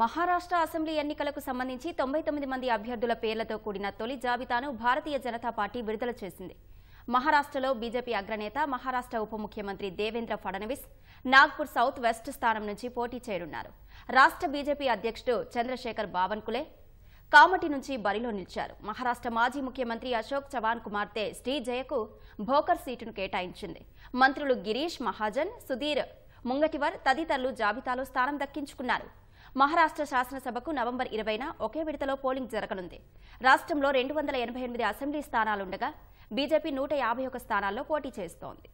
Maharashtra assembly ఎన్నికలకు సంబంధించి తొంభై తొమ్మిది మంది అభ్యర్థుల పేర్లతో కూడిన తొలి జాబితాను భారతీయ జనతా పార్టీ విడుదల చేసింది మహారాష్ట్రలో బీజేపీ అగ్రనేత మహారాష్ట్ర ఉప ముఖ్యమంత్రి దేవేంద్ర ఫడ్నవీస్ నాగ్పూర్ సౌత్ వెస్ట్ స్థానం నుంచి పోటీ చేరున్నారు రాష్ట్ర బీజేపీ అధ్యక్షుడు చంద్రశేఖర్ బావన్కులే కామటి నుంచి బరిలో నిలిచారు మహారాష్ట్ర మాజీ ముఖ్యమంత్రి అశోక్ చవాన్ కుమార్తె శ్రీజయకు భోకర్ సీటును కేటాయించింది మంత్రులు గిరీష్ మహాజన్ సుధీర్ ముంగటివర్ తదితరులు జాబితాలో స్థానం దక్కించుకున్నారు మహారాష్ట్ర శాసనసభకు నవంబర్ ఇరవైన ఒకే విడతలో పోలింగ్ జరగనుంది రాష్ట్రంలో రెండు వందల ఎనభై ఎనిమిది అసెంబ్లీ స్థానాలుండగా బీజేపీ నూట యాభై స్థానాల్లో పోటీ చేస్తోంది